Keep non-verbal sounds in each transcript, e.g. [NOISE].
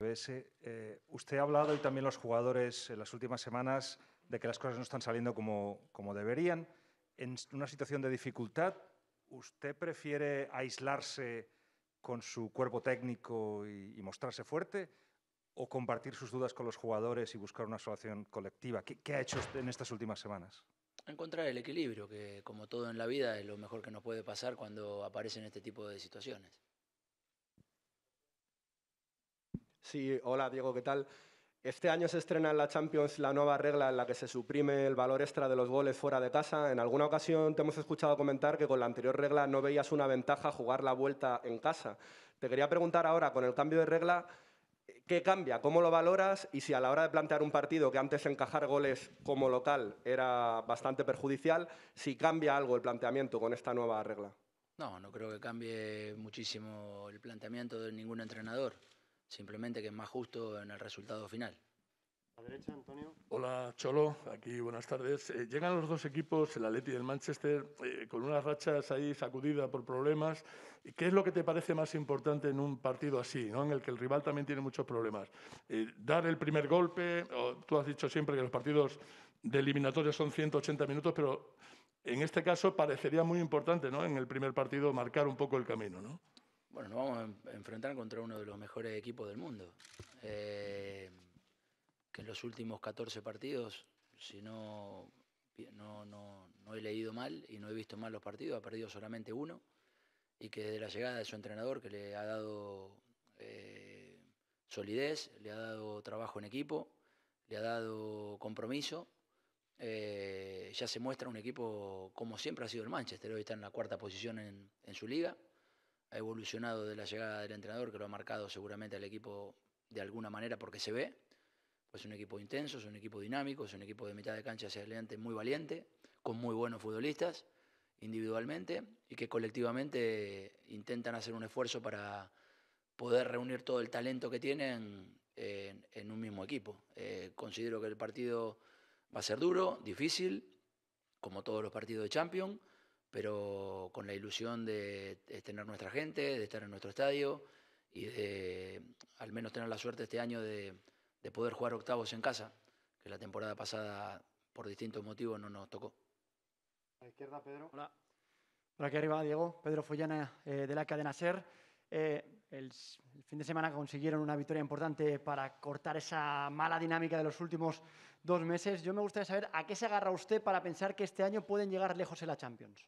Eh, eh, usted ha hablado y también los jugadores en las últimas semanas de que las cosas no están saliendo como, como deberían. En una situación de dificultad, ¿usted prefiere aislarse con su cuerpo técnico y, mostrarse fuerte o compartir sus dudas con los jugadores y buscar una solución colectiva? ¿Qué, qué ha hecho usted en estas últimas semanas? Encontrar el equilibrio, que como todo en la vida es lo mejor que nos puede pasar cuando aparecen este tipo de situaciones. Sí, hola Diego, ¿qué tal? Este año se estrena en la Champions la nueva regla en la que se suprime el valor extra de los goles fuera de casa. En alguna ocasión te hemos escuchado comentar que con la anterior regla no veías una ventaja jugar la vuelta en casa. Te quería preguntar ahora, con el cambio de regla, ¿qué cambia? ¿Cómo lo valoras? Y si a la hora de plantear un partido que antes encajar goles como local era bastante perjudicial, si cambia algo el planteamiento con esta nueva regla. No, no creo que cambie muchísimo el planteamiento de ningún entrenador simplemente que es más justo en el resultado final. A derecha, Antonio. Hola, Cholo. Aquí, buenas tardes. Eh, llegan los dos equipos, el Atleti y el Manchester, eh, con unas rachas ahí sacudida por problemas. ¿Qué es lo que te parece más importante en un partido así, ¿no? en el que el rival también tiene muchos problemas? Eh, ¿Dar el primer golpe? tú has dicho siempre que los partidos de eliminatorios son 180 minutos, pero en este caso parecería muy importante ¿no? en el primer partido marcar un poco el camino, ¿no? Bueno, nos vamos a enfrentar contra uno de los mejores equipos del mundo, eh, que en los últimos 14 partidos, si no, no, no, he leído mal y no he visto mal los partidos, ha perdido solamente uno, y que desde la llegada de su entrenador, que le ha dado eh, solidez, le ha dado trabajo en equipo, le ha dado compromiso, eh, ya se muestra un equipo como siempre ha sido el Manchester, hoy está en la cuarta posición en su liga, ha evolucionado de la llegada del entrenador, que lo ha marcado seguramente al equipo de alguna manera porque se ve. Pues es un equipo intenso, es un equipo dinámico, es un equipo de mitad de cancha hacia adelante muy valiente, con muy buenos futbolistas individualmente y que colectivamente intentan hacer un esfuerzo para poder reunir todo el talento que tienen en, un mismo equipo. Eh, considero que el partido va a ser duro, difícil, como todos los partidos de Champions pero con la ilusión de tener nuestra gente, de estar en nuestro estadio y de al menos tener la suerte este año de, poder jugar octavos en casa, que la temporada pasada por distintos motivos no nos tocó. A la izquierda, Pedro. Hola. Por aquí arriba, Diego. Pedro Follana, eh, de la cadena SER. Eh, el, el, fin de semana consiguieron una victoria importante para cortar esa mala dinámica de los últimos dos meses. Yo me gustaría saber a qué se agarra usted para pensar que este año pueden llegar lejos en la Champions.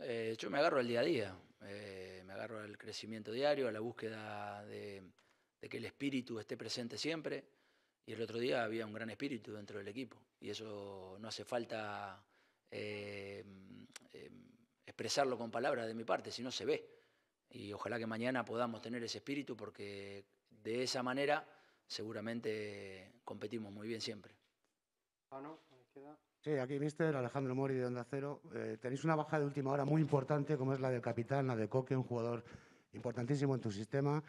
Eh, yo me agarro al día a día, eh, me agarro al crecimiento diario, a la búsqueda de, que el espíritu esté presente siempre. Y el otro día había un gran espíritu dentro del equipo y eso no hace falta eh, em, expresarlo con palabras de mi parte, sino se ve. Y ojalá que mañana podamos tener ese espíritu porque de esa manera seguramente competimos muy bien siempre. Ah, no, queda aquí, mister Alejandro Mori de Onda Cero. Eh, tenéis una baja de última hora muy importante, como es la del capitán, la de Coque, un jugador importantísimo en tu sistema.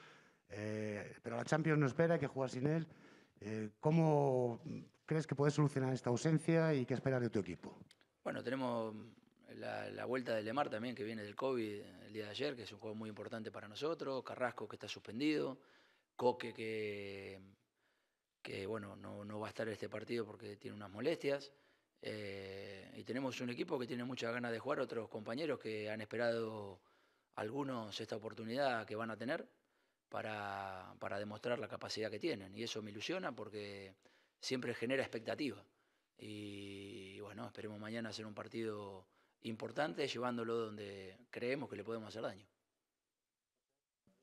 Eh, pero la Champions no espera, hay que jugar sin él. Eh, ¿Cómo crees que puedes solucionar esta ausencia y qué esperas de tu equipo? Bueno, tenemos la, vuelta de Lemar también, que viene del COVID el día de ayer, que es un juego muy importante para nosotros. Carrasco, que está suspendido. Coque, que, que bueno, no, no va a estar en este partido porque tiene unas molestias. Eh, y tenemos un equipo que tiene muchas ganas de jugar, otros compañeros que han esperado algunos esta oportunidad que van a tener para, demostrar la capacidad que tienen. Y eso me ilusiona porque siempre genera expectativa. Y, y bueno, esperemos mañana hacer un partido importante llevándolo donde creemos que le podemos hacer daño.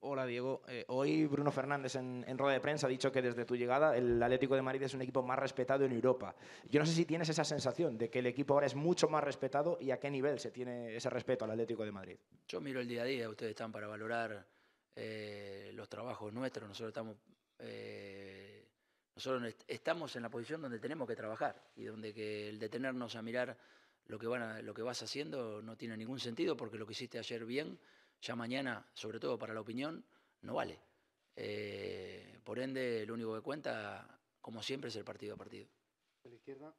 Hola Diego. Eh, hoy Bruno Fernández en, rueda de prensa ha dicho que desde tu llegada el Atlético de Madrid es un equipo más respetado en Europa. Yo no sé si tienes esa sensación de que el equipo ahora es mucho más respetado y a qué nivel se tiene ese respeto al Atlético de Madrid. Yo miro el día a día, ustedes están para valorar eh, los trabajos nuestros, nosotros estamos, eh, nosotros estamos en la posición donde tenemos que trabajar y donde que el detenernos a mirar lo que, van lo que vas haciendo no tiene ningún sentido porque lo que hiciste ayer bien ya mañana, sobre todo para la opinión, no vale. Eh, por ende, lo único que cuenta, como siempre, es el partido a partido. A la izquierda.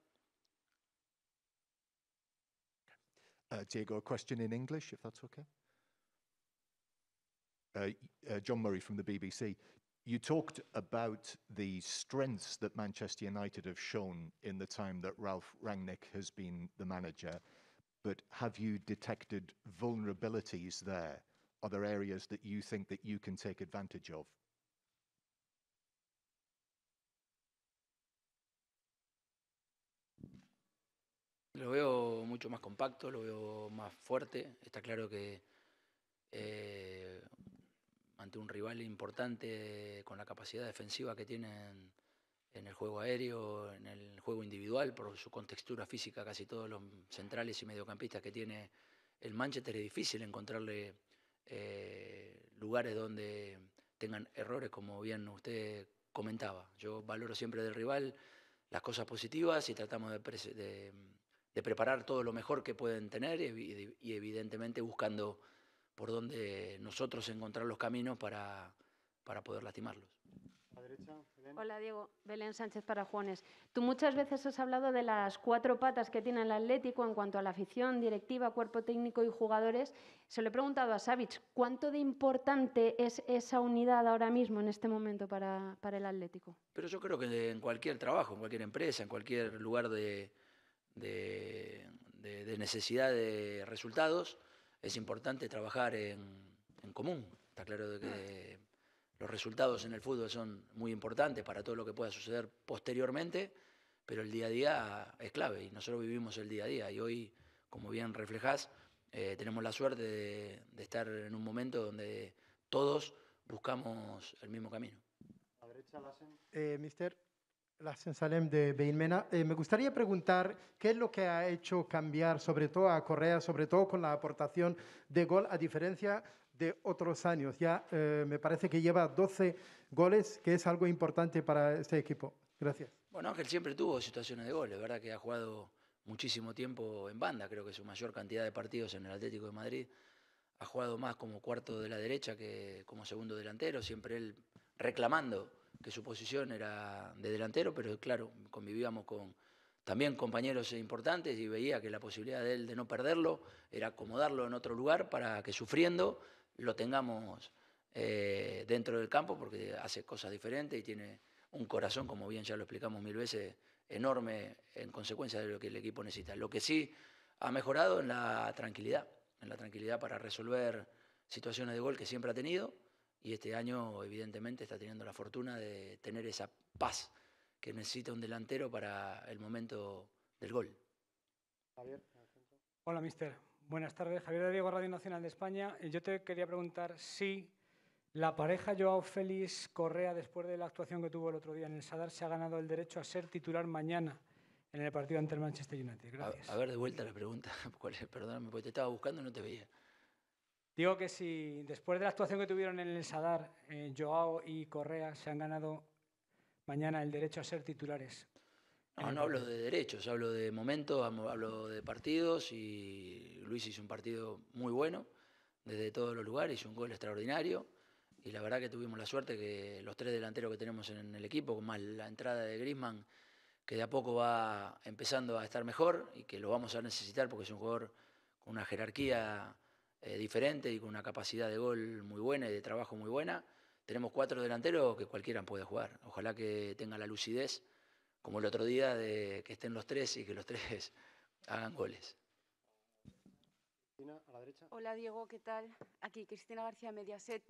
Uh, Diego, a question in English, if that's okay. Uh, uh, John Murray from the BBC. You talked about the strengths that Manchester United have shown in the time that Ralph Rangnick has been the manager, but have you detected vulnerabilities there? other areas that you think that you can take advantage Lo veo mucho más compacto, lo veo más fuerte. Está claro que eh, ante un rival importante con la capacidad defensiva que tienen en el juego aéreo, en el juego individual, por su contextura física, casi todos los centrales y mediocampistas que tiene el Manchester, es difícil encontrarle eh, lugares donde tengan errores, como bien usted comentaba. Yo valoro siempre del rival las cosas positivas y tratamos de, preparar todo lo mejor que pueden tener y, evidentemente buscando por donde nosotros encontrar los caminos para, para poder lastimarlos. Hola, Diego. Belén Sánchez para Juanes. Tú muchas veces has hablado de las cuatro patas que tiene el Atlético en cuanto a la afición, directiva, cuerpo técnico y jugadores. Se lo he preguntado a Savic, ¿cuánto de importante es esa unidad ahora mismo, en este momento, para, el Atlético? Pero yo creo que en cualquier trabajo, en cualquier empresa, en cualquier lugar de, necesidad de resultados, es importante trabajar en, en común. Está claro que los resultados en el fútbol son muy importantes para todo lo que pueda suceder posteriormente, pero el día a día es clave y nosotros vivimos el día a día y hoy, como bien reflejás, eh, tenemos la suerte de, estar en un momento donde todos buscamos el mismo camino. Eh, mister Lassen Salem de Beinmena, eh, me gustaría preguntar qué es lo que ha hecho cambiar sobre todo a Correa, sobre todo con la aportación de gol, a diferencia de otros años. Ya eh, me parece que lleva 12 goles, que es algo importante para este equipo. Gracias. Bueno, Ángel siempre tuvo situaciones de goles, ¿verdad? Que ha jugado muchísimo tiempo en banda, creo que su mayor cantidad de partidos en el Atlético de Madrid. Ha jugado más como cuarto de la derecha que como segundo delantero, siempre él reclamando que su posición era de delantero, pero claro, convivíamos con también compañeros importantes y veía que la posibilidad de él de no perderlo era acomodarlo en otro lugar para que sufriendo lo tengamos eh, dentro del campo porque hace cosas diferentes y tiene un corazón, como bien ya lo explicamos mil veces, enorme en consecuencia de lo que el equipo necesita. Lo que sí ha mejorado en la tranquilidad, en la tranquilidad para resolver situaciones de gol que siempre ha tenido y este año evidentemente está teniendo la fortuna de tener esa paz que necesita un delantero para el momento del gol. Hola, mister. Buenas tardes, Javier de Diego, Radio Nacional de España. Eh, yo te quería preguntar si la pareja Joao Félix Correa, después de la actuación que tuvo el otro día en el Sadar, se ha ganado el derecho a ser titular mañana en el partido ante el Manchester United. Gracias. A, ver, de vuelta la pregunta. [LAUGHS] Perdóname, porque te estaba buscando y no te veía. Digo que si después de la actuación que tuvieron en el Sadar, eh, Joao y Correa se han ganado mañana el derecho a ser titulares, no, no hablo de derechos, hablo de momentos, hablo de partidos y Luis hizo un partido muy bueno desde todos los lugares, hizo un gol extraordinario y la verdad que tuvimos la suerte que los tres delanteros que tenemos en el equipo, más la entrada de Grisman, que de a poco va empezando a estar mejor y que lo vamos a necesitar porque es un jugador con una jerarquía eh, diferente y con una capacidad de gol muy buena y de trabajo muy buena. Tenemos cuatro delanteros que cualquiera puede jugar. Ojalá que tenga la lucidez como el otro día de que estén los tres y que los tres [LAUGHS] hagan goles. Hola Diego, ¿qué tal? Aquí Cristina García Mediaset.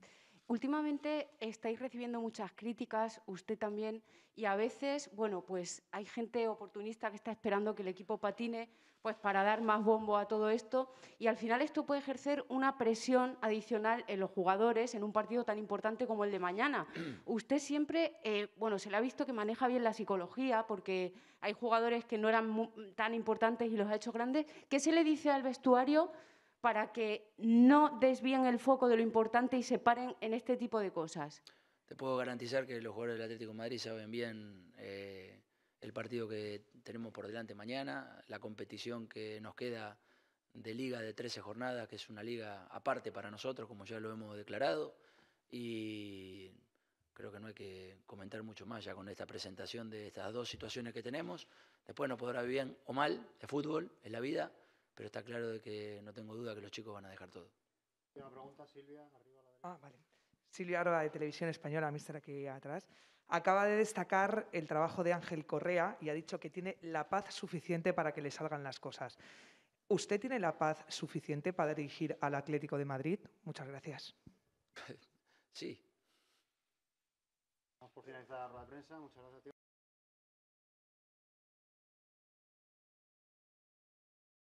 Últimamente estáis recibiendo muchas críticas, usted también, y a veces, bueno, pues hay gente oportunista que está esperando que el equipo patine, pues para dar más bombo a todo esto, y al final esto puede ejercer una presión adicional en los jugadores en un partido tan importante como el de mañana. [CLEARS THROAT] usted siempre, eh, bueno, se le ha visto que maneja bien la psicología, porque hay jugadores que no eran tan importantes y los ha hecho grandes. ¿Qué se le dice al vestuario? para que no desvíen el foco de lo importante y se paren en este tipo de cosas? Te puedo garantizar que los jugadores del Atlético Madrid saben bien eh, el partido que tenemos por delante mañana, la competición que nos queda de liga de 13 jornadas, que es una liga aparte para nosotros, como ya lo hemos declarado, y creo que no hay que comentar mucho más ya con esta presentación de estas dos situaciones que tenemos. Después nos podrá bien o mal, el fútbol, en la vida, pero está claro de que no tengo duda que los chicos van a dejar todo. Una pregunta, Silvia, arriba la Ah, vale. Silvia Arba, de Televisión Española, mister aquí atrás, acaba de destacar el trabajo de Ángel Correa y ha dicho que tiene la paz suficiente para que le salgan las cosas. ¿Usted tiene la paz suficiente para dirigir al Atlético de Madrid? Muchas gracias. [LAUGHS] Sí. Vamos por finalizar la prensa. Muchas gracias.